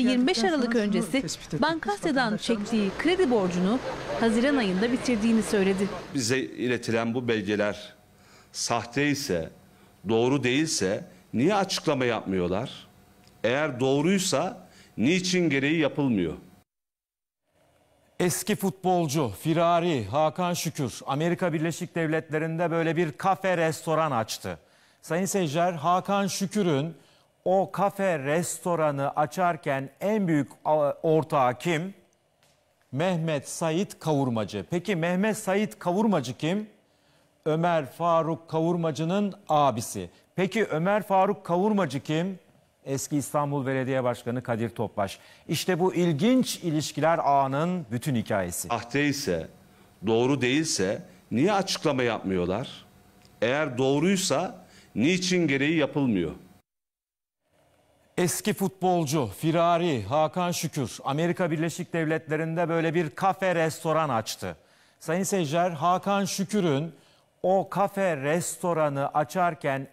25 Aralık öncesi Bankasya'dan çektiği kredi borcunu Haziran ayında bitirdiğini söyledi. Bize iletilen bu belgeler sahte ise, doğru değilse niye açıklama yapmıyorlar? Eğer doğruysa niçin gereği yapılmıyor? Eski futbolcu Firari Hakan Şükür Amerika Birleşik Devletleri'nde böyle bir kafe restoran açtı. Sayın seyirciler Hakan Şükür'ün o kafe restoranı açarken en büyük ortağı kim? Mehmet Sait Kavurmacı. Peki Mehmet Sait Kavurmacı kim? Ömer Faruk Kavurmacı'nın abisi. Peki Ömer Faruk Kavurmacı kim? Eski İstanbul Belediye Başkanı Kadir Topbaş. İşte bu ilginç ilişkiler ağının bütün hikayesi. Ahte ise, doğru değilse niye açıklama yapmıyorlar? Eğer doğruysa niçin gereği yapılmıyor? Eski futbolcu Firari Hakan Şükür Amerika Birleşik Devletleri'nde böyle bir kafe restoran açtı. Sayın seyirciler Hakan Şükür'ün o kafe restoranı açarken